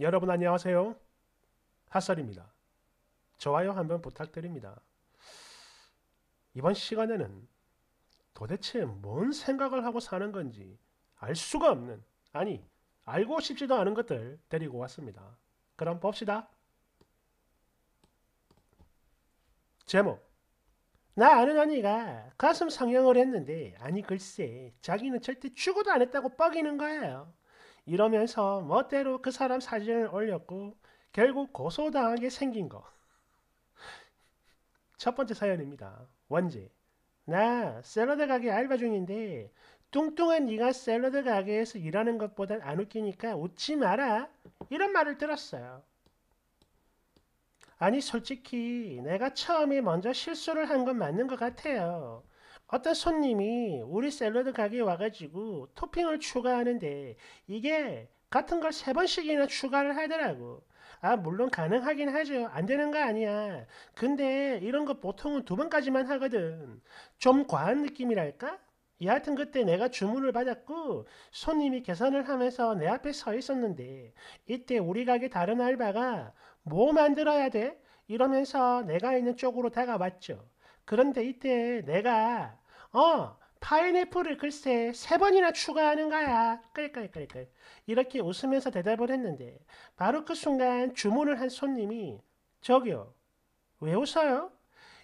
여러분 안녕하세요. 핫설입니다. 좋아요 한번 부탁드립니다. 이번 시간에는 도대체 뭔 생각을 하고 사는 건지 알 수가 없는 아니 알고 싶지도 않은 것들 데리고 왔습니다. 그럼 봅시다. 제목 나 아는 언니가 가슴 상영을 했는데 아니 글쎄 자기는 절대 죽어도 안 했다고 뻐기는 거예요. 이러면서 멋대로 그 사람 사진을 올렸고 결국 고소당하게 생긴 거. 첫 번째 사연입니다. 원지. 나 샐러드 가게 알바 중인데 뚱뚱한 네가 샐러드 가게에서 일하는 것보단 안 웃기니까 웃지 마라. 이런 말을 들었어요. 아니 솔직히 내가 처음에 먼저 실수를 한 건 맞는 것 같아요. 어떤 손님이 우리 샐러드 가게에 와가지고 토핑을 추가하는데 이게 같은 걸 세 번씩이나 추가를 하더라고. 아 물론 가능하긴 하죠. 안 되는 거 아니야. 근데 이런 거 보통은 두 번까지만 하거든. 좀 과한 느낌이랄까? 여하튼 그때 내가 주문을 받았고 손님이 계산을 하면서 내 앞에 서 있었는데 이때 우리 가게 다른 알바가 뭐 만들어야 돼? 이러면서 내가 있는 쪽으로 다가왔죠. 그런데 이때 내가 어, 파인애플을 글쎄 세 번이나 추가하는 거야. 끌끌끌끌. 이렇게 웃으면서 대답을 했는데 바로 그 순간 주문을 한 손님이 저기요. 왜 웃어요?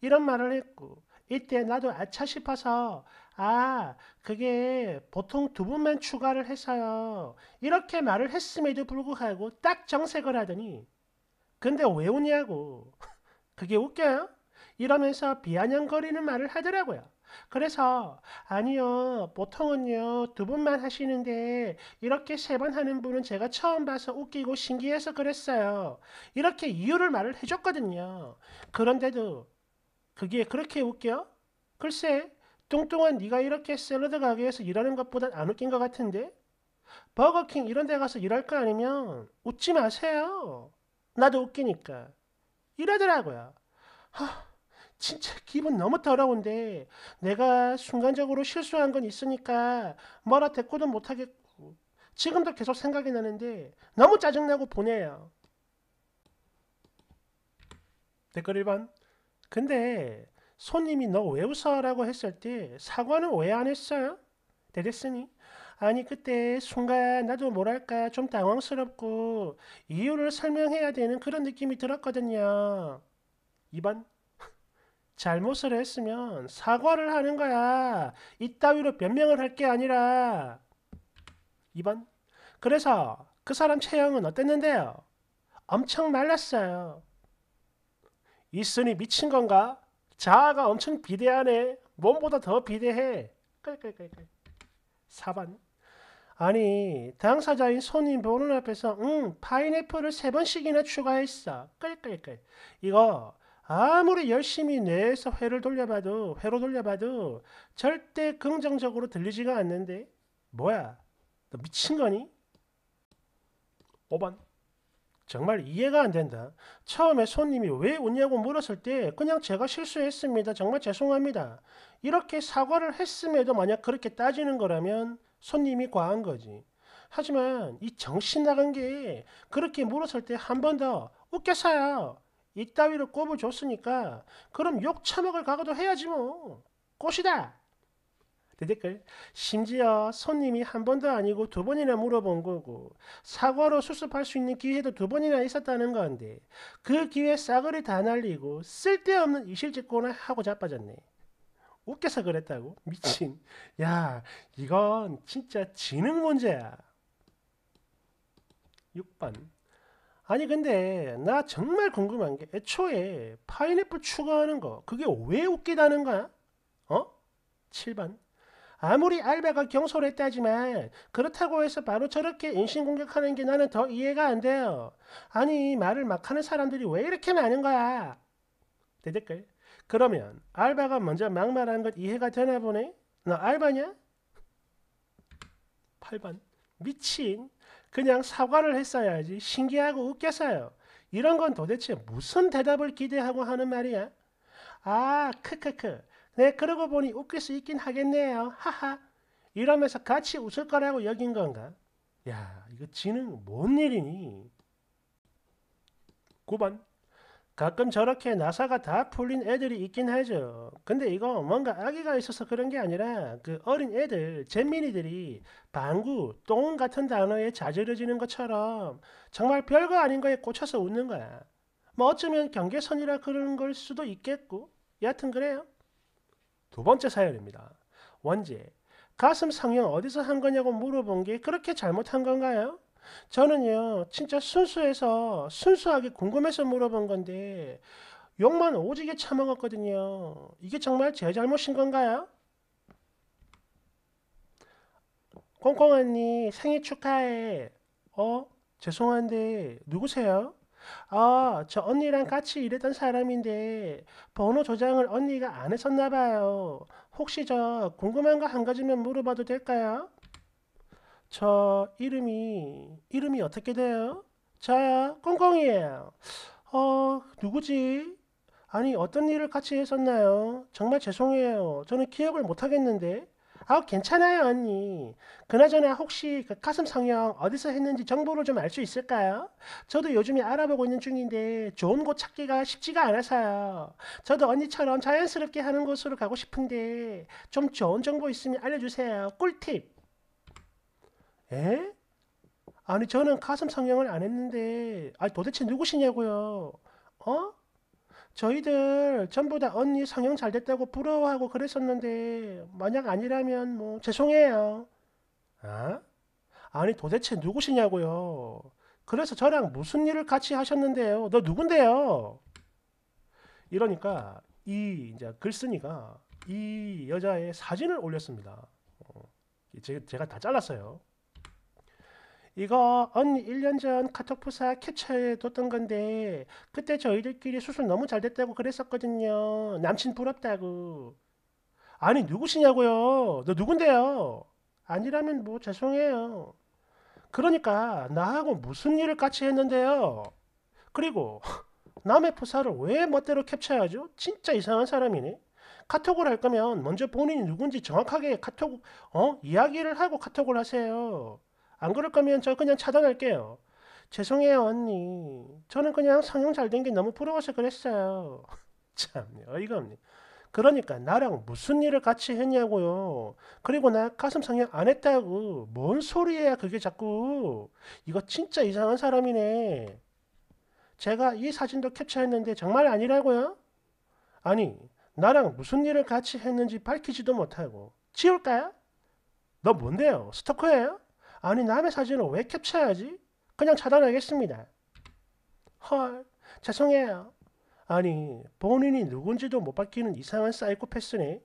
이런 말을 했고 이때 나도 아차 싶어서 아 그게 보통 두 분만 추가를 해서요. 이렇게 말을 했음에도 불구하고 딱 정색을 하더니 근데 왜 웃냐고 그게 웃겨요? 이러면서 비아냥거리는 말을 하더라고요. 그래서 아니요 보통은요 두 번만 하시는데 이렇게 세 번 하는 분은 제가 처음 봐서 웃기고 신기해서 그랬어요. 이렇게 이유를 말을 해줬거든요. 그런데도 그게 그렇게 웃겨? 글쎄 뚱뚱한 네가 이렇게 샐러드 가게에서 일하는 것보단 안 웃긴 것 같은데? 버거킹 이런 데 가서 일할 거 아니면 웃지 마세요. 나도 웃기니까. 이러더라고요. 하. 진짜 기분 너무 더러운데 내가 순간적으로 실수한 건 있으니까 뭐라 대꾸도 못하겠고 지금도 계속 생각이 나는데 너무 짜증나고 보내요. 댓글 1번 근데 손님이 너 왜 웃어? 라고 했을 때 사과는 왜 안 했어요? 대댔으니 아니 그때 순간 나도 뭐랄까 좀 당황스럽고 이유를 설명해야 되는 그런 느낌이 들었거든요. 2번 잘못을 했으면 사과를 하는 거야. 이따위로 변명을 할 게 아니라 2번 그래서 그 사람 체형은 어땠는데요? 엄청 말랐어요. 이순이 미친 건가? 자아가 엄청 비대하네. 몸보다 더 비대해. 4번 아니 당사자인 손님 보는 앞에서 응 파인애플을 세 번씩이나 추가했어. 끌 끌끌. 이거 아무리 열심히 뇌에서 회를 돌려봐도 회로 돌려봐도 절대 긍정적으로 들리지가 않는데 뭐야 너 미친 거니? 5번 정말 이해가 안 된다. 처음에 손님이 왜 웃냐고 물었을 때 그냥 제가 실수했습니다. 정말 죄송합니다. 이렇게 사과를 했음에도 만약 그렇게 따지는 거라면 손님이 과한 거지. 하지만 이 정신 나간 게 그렇게 물었을 때 한 번 더 웃겨서요. 이따위로 꼽을 줬으니까 그럼 욕 처먹을 각오도 해야지 뭐. 꽃이다. 댓글 심지어 손님이 한 번도 아니고 두 번이나 물어본 거고 사과로 수습할 수 있는 기회도 두 번이나 있었다는 건데 그 기회 싸그리 다 날리고 쓸데없는 이실직고나 하고 자빠졌네. 웃겨서 그랬다고? 미친. 야 이건 진짜 지능 문제야. 6번 아니 근데 나 정말 궁금한 게 애초에 파인애플 추가하는 거 그게 왜 웃기다는 거야? 어? 7번 아무리 알바가 경솔했다지만 그렇다고 해서 바로 저렇게 인신공격하는 게 나는 더 이해가 안 돼요. 아니 말을 막 하는 사람들이 왜 이렇게 많은 거야? 대댓글 그러면 알바가 먼저 막말한 것 이해가 되나 보네? 너 알바냐? 8번 미친 그냥 사과를 했어야지 신기하고 웃겼어요. 이런 건 도대체 무슨 대답을 기대하고 하는 말이야? 아, 크크크. 네, 그러고 보니 웃길 수 있긴 하겠네요. 하하. 이러면서 같이 웃을 거라고 여긴 건가? 야, 이거 지는 뭔 일이니? 9번. 가끔 저렇게 나사가 다 풀린 애들이 있긴 하죠. 근데 이거 뭔가 아기가 있어서 그런 게 아니라 그 어린 애들, 잼민이들이 방구, 똥 같은 단어에 자지러지는 것처럼 정말 별거 아닌 거에 꽂혀서 웃는 거야. 뭐 어쩌면 경계선이라 그런걸 수도 있겠고 여하튼 그래요. 두 번째 사연입니다. 원제, 가슴 성형 어디서 한 거냐고 물어본 게 그렇게 잘못한 건가요? 저는요, 진짜 순수해서, 순수하게 궁금해서 물어본 건데, 욕만 오지게 참아갔거든요. 이게 정말 제 잘못인 건가요? 꽁꽁 언니, 생일 축하해. 어? 죄송한데, 누구세요? 아, 저 언니랑 같이 일했던 사람인데 번호 조장을 언니가 안 했었나 봐요. 혹시 저 궁금한 거 한 가지만 물어봐도 될까요? 저 이름이 이름이 어떻게 돼요? 저요 꽁꽁이에요. 어 누구지? 아니 어떤 일을 같이 했었나요? 정말 죄송해요. 저는 기억을 못 하겠는데. 아 괜찮아요 언니. 그나저나 혹시 그 가슴 성형 어디서 했는지 정보를 좀 알 수 있을까요? 저도 요즘에 알아보고 있는 중인데 좋은 곳 찾기가 쉽지가 않아서요. 저도 언니처럼 자연스럽게 하는 곳으로 가고 싶은데 좀 좋은 정보 있으면 알려주세요. 꿀팁. 에? 아니 저는 가슴 성형을 안 했는데 아 도대체 누구시냐고요? 어? 저희들 전부 다 언니 성형 잘 됐다고 부러워하고 그랬었는데 만약 아니라면 뭐 죄송해요. 아? 아니 도대체 누구시냐고요? 그래서 저랑 무슨 일을 같이 하셨는데요? 너 누군데요? 이러니까 이 이제 글쓴이가 이 여자의 사진을 올렸습니다. 어, 제, 제가 다 잘랐어요. 이거 언니 1년 전 카톡 프사 캡처해뒀던 건데 그때 저희들끼리 수술 너무 잘 됐다고 그랬었거든요. 남친 부럽다고. 아니 누구시냐고요. 너 누군데요. 아니라면 뭐 죄송해요. 그러니까 나하고 무슨 일을 같이 했는데요. 그리고 남의 프사를 왜 멋대로 캡처하죠? 진짜 이상한 사람이네. 카톡을 할 거면 먼저 본인이 누군지 정확하게 카톡 어 이야기를 하고 카톡을 하세요. 안 그럴 거면 저 그냥 차단할게요. 죄송해요 언니. 저는 그냥 성형 잘 된 게 너무 부러워서 그랬어요. 참 어이가 없네. 그러니까 나랑 무슨 일을 같이 했냐고요. 그리고 나 가슴 성형 안 했다고. 뭔 소리야 그게 자꾸. 이거 진짜 이상한 사람이네. 제가 이 사진도 캡처했는데 정말 아니라고요? 아니 나랑 무슨 일을 같이 했는지 밝히지도 못하고 지울까요? 너 뭔데요? 스토커예요? 아니 남의 사진을 왜 캡처해야지? 그냥 차단하겠습니다. 헐 죄송해요. 아니 본인이 누군지도 못 밝히는 이상한 사이코패스네.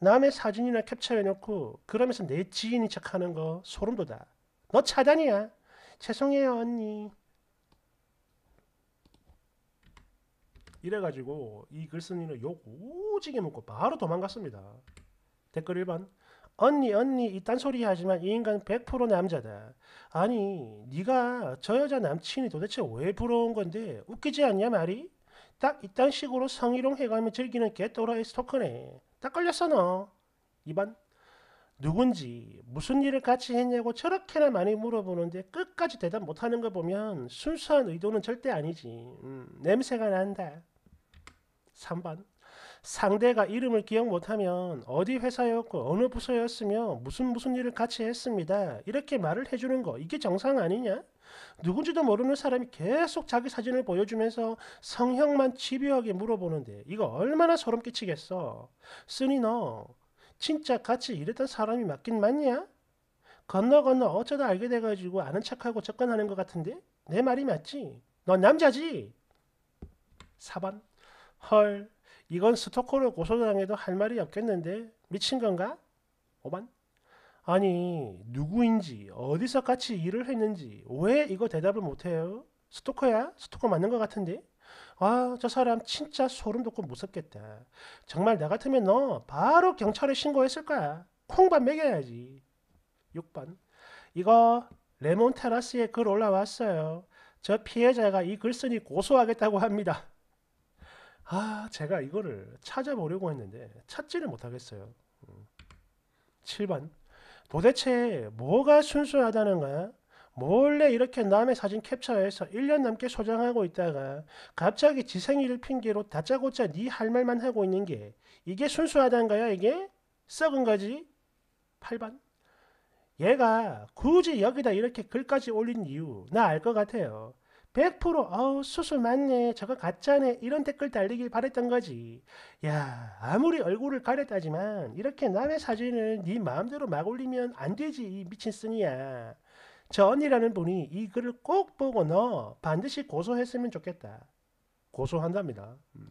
남의 사진이나 캡처해놓고 그러면서 내 지인인 척하는 거 소름돋아. 너 차단이야. 죄송해요 언니. 이래가지고 이 글쓴이는 욕 오지게 먹고 바로 도망갔습니다. 댓글 1번 언니 언니 이 딴소리 하지만 이 인간 100% 남자다. 아니 네가 저 여자 남친이 도대체 왜 부러운 건데 웃기지 않냐 말이? 딱 이딴 식으로 성희롱 해가며 즐기는 개또라이 스토커네. 딱 걸렸어 너. 2번 누군지 무슨 일을 같이 했냐고 저렇게나 많이 물어보는데 끝까지 대답 못하는 거 보면 순수한 의도는 절대 아니지. 음, 냄새가 난다. 3번 상대가 이름을 기억 못하면 어디 회사였고 어느 부서였으며 무슨 무슨 일을 같이 했습니다. 이렇게 말을 해주는 거 이게 정상 아니냐? 누군지도 모르는 사람이 계속 자기 사진을 보여주면서 성형만 집요하게 물어보는데 이거 얼마나 소름 끼치겠어. 쓰니 너 진짜 같이 일했던 사람이 맞긴 맞냐? 건너 건너 어쩌다 알게 돼가지고 아는 척하고 접근하는 것 같은데 내 말이 맞지? 넌 남자지? 4번 헐 이건 스토커를 고소당해도 할 말이 없겠는데 미친 건가? 오만? 아니 누구인지 어디서 같이 일을 했는지 왜 이거 대답을 못해요? 스토커야? 스토커 맞는 것 같은데? 아 저 사람 진짜 소름 돋고 무섭겠다. 정말 나 같으면 너 바로 경찰에 신고했을 거야. 콩밥 먹여야지. 6번 이거 레몬 테라스에 글 올라왔어요. 저 피해자가 이 글 쓰니 고소하겠다고 합니다. 아, 제가 이거를 찾아보려고 했는데 찾지를 못하겠어요. 7번. 음. 도대체 뭐가 순수하다는가? 몰래 이렇게 남의 사진 캡처해서 1년 넘게 소장하고 있다가 갑자기 지생일을 핑계로 다짜고짜 니 할 말만 하고 있는 게 이게 순수하다는 거야 이게? 썩은 거지? 8번 얘가 굳이 여기다 이렇게 글까지 올린 이유 나 알 것 같아요. 100% 아우 수술 맞네 저거 가짜네 이런 댓글 달리길 바랬던 거지 야 아무리 얼굴을 가렸다지만 이렇게 남의 사진을 네 마음대로 막 올리면 안 되지 이 미친 쓴이야 저언니라는 분이 이 글을 꼭 보고 너 반드시 고소했으면 좋겠다 고소한답니다 음.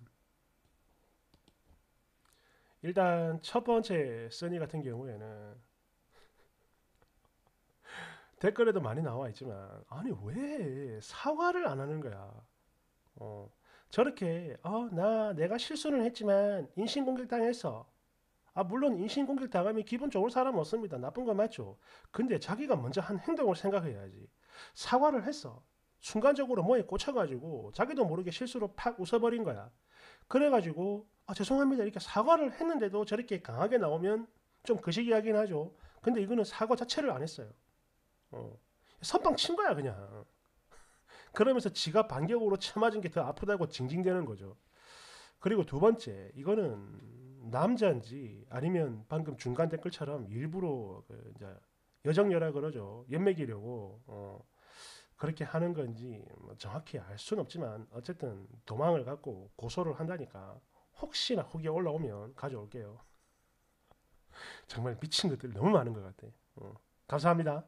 일단 첫 번째 써니 같은 경우에는 댓글에도 많이 나와 있지만 아니 왜 사과를 안 하는 거야? 어, 저렇게 어, 나 내가 실수는 했지만 인신공격 당했어. 아 물론 인신공격 당하면 기분 좋을 사람 없습니다. 나쁜 거 맞죠. 근데 자기가 먼저 한 행동을 생각해야지. 사과를 했어. 순간적으로 뭐에 꽂혀가지고 자기도 모르게 실수로 팍 웃어버린 거야. 그래가지고 아 죄송합니다 이렇게 사과를 했는데도 저렇게 강하게 나오면 좀 거시기하긴 하죠. 근데 이거는 사과 자체를 안 했어요. 어. 선빵 친 거야 그냥. 그러면서 지가 반격으로 쳐맞은 게 더 아프다고 징징대는 거죠. 그리고 두 번째, 이거는 남자인지 아니면 방금 중간 댓글처럼 일부러 그 이제 여정여라 그러죠. 연맥이려고 어, 그렇게 하는 건지 뭐 정확히 알 수는 없지만 어쨌든 도망을 갖고 고소를 한다니까 혹시나 혹이 올라오면 가져올게요. 정말 미친 것들 너무 많은 것 같아. 어. 감사합니다.